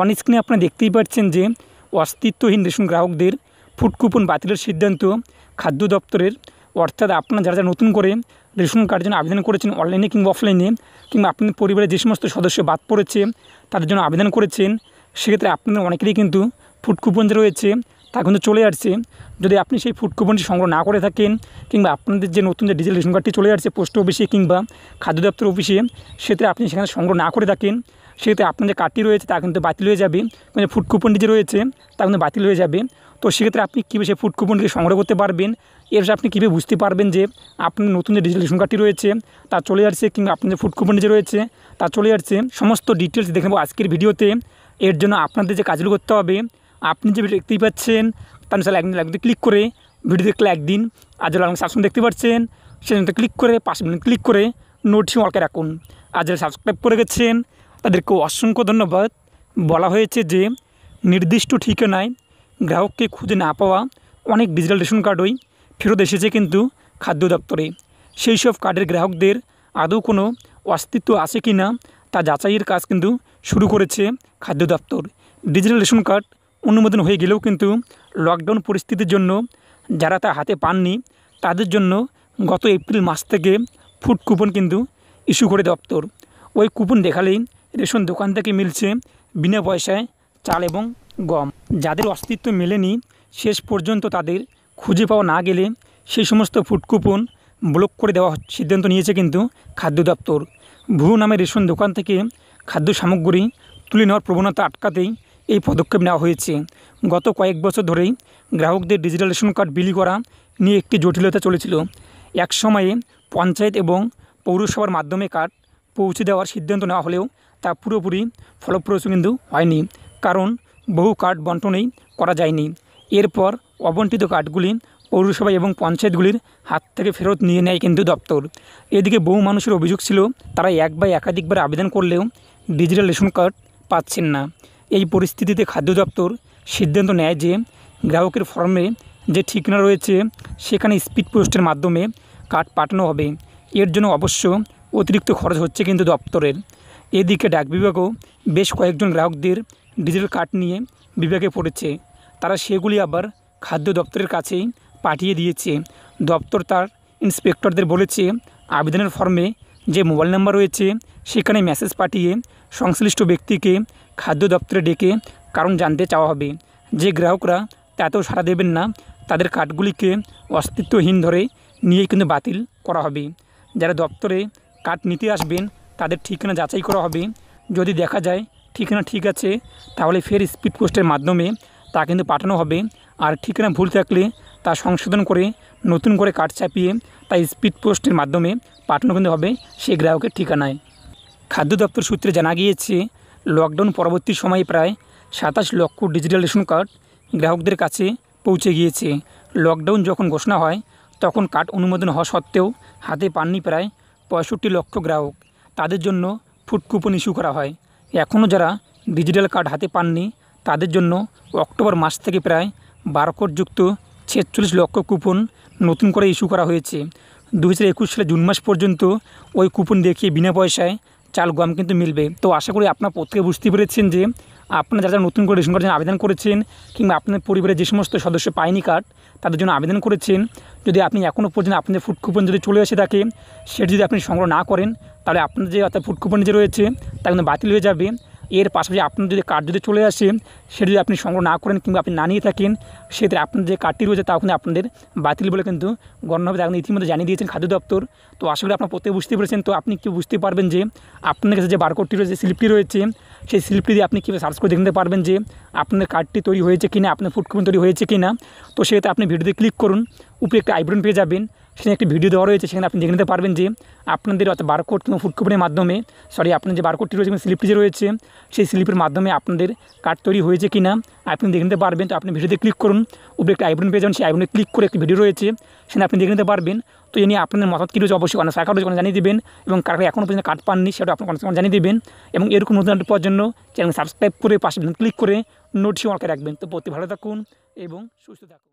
on স্ক্রিনে আপনারা দেখতেই পাচ্ছেন যে অস্তিত্বহীন রেশন গ্রাহকদের ফুড কুপন বাতিলের সিদ্ধান্ত খাদ্য দপ্তরের অর্থাৎ আপনারা যারা যারা নতুন করে রেশন কার্ডের জন্য আবেদন করেছেন অনলাইনে কিংবা অফলাইনে কিংবা আপনাদের পরিবারের যে সমস্ত সদস্য বাদ পড়েছে তাদের জন্য আবেদন করেছেন সেক্ষেত্রে আপনাদের অনেকেরই কিন্তু ফুড কুপন যে রয়েছে তা কিন্তু চলে আসছে যদি আপনি সেই ফুড কুপনটি সংগ্রহ না করে থাকেন কিংবা আপনাদের যে নতুন যে ডিজেল রেশন কার্ডটি চলে আসছে পোস্ট অফিসে কিংবা খাদ্য দপ্তর অফিসে সেক্ষেত্রে আপনি সেখানে সংগ্রহ না করে থাকেন সেক্ষেত্রে আপনার যে কার্ডটি রয়েছে তা কিন্তু বাতিল হয়ে যাবে মানে ফুড কুপনটি যে রয়েছে তা কিন্তু বাতিল হয়ে যাবে তো সেক্ষেত্রে আপনি কীভাবে সেই ফুড কুপনটি সংগ্রহ করতে পারবেন এর আপনি কীভাবে বুঝতে পারবেন যে আপনার নতুন যে ডিজিটাল রেশন কার্ডটি রয়েছে তা চলে আসছে কিংবা আপনার যে ফুড কুপনটি যে রয়েছে তা চলে আসছে সমস্ত ডিটেলস দেখে নেবো আজকের ভিডিওতে এর জন্য আপনাদের যে কাজগুলো করতে হবে আপনি যে দেখতেই পাচ্ছেন তার সাথে একদিন একদিন ক্লিক করে ভিডিও দেখলে দিন আর যারা আমাকে সাবস্ক্রাইব দেখতে পাচ্ছেন সেজন্য ক্লিক করে পাশে ক্লিক করে নোটিফিকেশন অলকে রাখুন আর সাবস্ক্রাইব করে গেছেন তাদেরকে অসংখ্য ধন্যবাদ বলা হয়েছে যে নির্দিষ্ট ঠিকানায় গ্রাহককে খুঁজে না পাওয়া অনেক ডিজিটাল রেশন কার্ডই ফেরত এসেছে কিন্তু খাদ্য দপ্তরে সেই সব কার্ডের গ্রাহকদের আদৌ কোনো অস্তিত্ব আছে কি না তা যাচাইয়ের কাজ কিন্তু শুরু করেছে খাদ্য দপ্তর ডিজিটাল রেশন কার্ড অনুমোদন হয়ে গেলেও কিন্তু লকডাউন পরিস্থিতির জন্য যারা তা হাতে পাননি তাদের জন্য গত এপ্রিল মাস থেকে ফুড কুপন কিন্তু ইস্যু করে দপ্তর ওই কুপন দেখালেই রেশন দোকান থেকে মিলছে বিনা পয়সায় চাল এবং গম যাদের অস্তিত্ব মেলেনি শেষ পর্যন্ত তাদের খুঁজে পাওয়া না গেলে সেই সমস্ত ফুড কুপন ব্লক করে দেওয়া সিদ্ধান্ত নিয়েছে কিন্তু খাদ্য দপ্তর ভুয়ো নামে রেশন দোকান থেকে খাদ্য সামগ্রী তুলে নেওয়ার প্রবণতা আটকাতেই এই পদক্ষেপ নেওয়া হয়েছে গত কয়েক বছর ধরেই গ্রাহকদের ডিজিটাল রেশন কার্ড বিলি করা নিয়ে একটি জটিলতা চলেছিল এক সময়ে পঞ্চায়েত এবং পৌরসভার মাধ্যমে কার্ড পৌঁছে দেওয়ার সিদ্ধান্ত নেওয়া হলেও তা পুরোপুরি ফলপ্রসূ কিন্তু হয়নি কারণ বহু কার্ড বন্টনেই করা যায়নি এরপর অবন্টিত কার্ডগুলি পৌরসভা এবং পঞ্চায়েতগুলির হাত থেকে ফেরত নিয়ে নেয় কিন্তু দপ্তর এদিকে বহু মানুষের অভিযোগ ছিল তারা এক বা একাধিকবার আবেদন করলেও ডিজিটাল রেশন কার্ড পাচ্ছেন না এই পরিস্থিতিতে খাদ্য দপ্তর সিদ্ধান্ত নেয় যে গ্রাহকের ফর্মে যে ঠিকানা রয়েছে সেখানে স্পিড পোস্টের মাধ্যমে কার্ড পাঠানো হবে এর জন্য অবশ্য অতিরিক্ত খরচ হচ্ছে কিন্তু দপ্তরের এদিকে ডাক বিভাগও বেশ কয়েকজন গ্রাহকদের ডিজিটাল কার্ড নিয়ে বিভাগে পড়েছে তারা সেগুলি আবার খাদ্য দপ্তরের কাছেই পাঠিয়ে দিয়েছে দপ্তর তার ইন্সপেক্টরদের বলেছে আবেদনের ফর্মে যে মোবাইল নাম্বার রয়েছে সেখানে মেসেজ পাঠিয়ে সংশ্লিষ্ট ব্যক্তিকে খাদ্য দপ্তরে ডেকে কারণ জানতে চাওয়া হবে যে গ্রাহকরা তাতেও সাড়া দেবেন না তাদের কার্ডগুলিকে অস্তিত্বহীন ধরে নিয়ে কিন্তু বাতিল করা হবে যারা দপ্তরে কার্ড নিতে আসবেন তাদের ঠিকানা যাচাই করা হবে যদি দেখা যায় ঠিকানা ঠিক আছে তাহলে ফের স্পিড পোস্টের মাধ্যমে তা কিন্তু পাঠানো হবে আর ঠিকানা ভুল থাকলে তা সংশোধন করে নতুন করে কাঠ চাপিয়ে তা স্পিড পোস্টের মাধ্যমে পাঠানো কিন্তু হবে সেই গ্রাহকের ঠিকানায় খাদ্য দপ্তর সূত্রে জানা গিয়েছে লকডাউন পরবর্তী সময়ে প্রায় সাতাশ লক্ষ ডিজিটাল রেশন কার্ড গ্রাহকদের কাছে পৌঁছে গিয়েছে লকডাউন যখন ঘোষণা হয় তখন কার্ড অনুমোদন হওয়া সত্ত্বেও হাতে পাননি প্রায় পঁয়ষট্টি লক্ষ গ্রাহক তাদের জন্য ফুড কুপন ইস্যু করা হয় এখনও যারা ডিজিটাল কার্ড হাতে পাননি তাদের জন্য অক্টোবর মাস থেকে প্রায় যুক্ত ছেচল্লিশ লক্ষ কুপন নতুন করে ইস্যু করা হয়েছে দু হাজার সালে জুন মাস পর্যন্ত ওই কুপন দেখিয়ে বিনা পয়সায় চাল গম কিন্তু মিলবে তো আশা করি আপনার প্রত্যেকে বুঝতে পেরেছেন যে আপনারা যারা নতুন করে রেশন কার্ডের আবেদন করেছেন কিংবা আপনার পরিবারের যে সমস্ত সদস্য পায়নি কার্ড তাদের জন্য আবেদন করেছেন যদি আপনি এখনও পর্যন্ত আপনাদের ফুড কুপন যদি চলে এসে থাকে সেটি যদি আপনি সংগ্রহ না করেন তাহলে আপনার যে অর্থাৎ ফুড কুপন যে রয়েছে তা কিন্তু বাতিল হয়ে যাবে এর পাশাপাশি আপনার যদি কার্ড যদি চলে আসে সেটা যদি আপনি সংগ্রহ না করেন কিংবা আপনি না নিয়ে থাকেন সেক্ষেত্রে আপনার যে কার্ডটি রয়েছে তা কিন্তু আপনাদের বাতিল বলে কিন্তু গণ্য হবে ইতিমধ্যে জানিয়ে দিয়েছেন খাদ্য দপ্তর তো আশা করি আপনার প্রত্যেকে বুঝতে পেরেছেন তো আপনি কি বুঝতে পারবেন যে আপনার কাছে যে বারকোডটি রয়েছে স্লিপটি রয়েছে সেই স্লিপটি দিয়ে আপনি কীভাবে সার্চ করে দেখতে পারবেন যে আপনার কার্ডটি তৈরি হয়েছে কিনা আপনার ফুড তৈরি হয়েছে কিনা তো সেক্ষেত্রে আপনি ভিডিওতে ক্লিক করুন উপরে একটা আইব্রন পেয়ে যাবেন সেখানে একটি ভিডিও দেওয়া রয়েছে সেখানে আপনি দেখে নিতে পারবেন যে আপনাদের অর্থাৎ বারকোড কিংবা ফুড কুপনের মাধ্যমে সরি আপনার যে বারকোডটি রয়েছে স্লিপটি যে রয়েছে সেই স্লিপের মাধ্যমে আপনাদের কার্ড তৈরি হয়েছে কি না আপনি দেখে নিতে পারবেন তো আপনি ভিডিওতে ক্লিক করুন উপরে একটা আইবন পেয়ে যাবেন সেই আইবনে ক্লিক করে একটি ভিডিও রয়েছে সেখানে আপনি দেখে নিতে পারবেন তো এ নিয়ে আপনাদের মতামত কী রয়েছে অবশ্যই অনেক সাকার রয়েছে জানিয়ে দেবেন এবং কারণ এখনও পর্যন্ত কার্ড পাননি সেটা আপনার অনেক জানিয়ে দেবেন এবং এরকম নতুন পাওয়ার জন্য চ্যানেল সাবস্ক্রাইব করে পাশে ক্লিক করে নোটিফিকেশন রাখবেন তো প্রতি ভালো থাকুন এবং সুস্থ থাকুন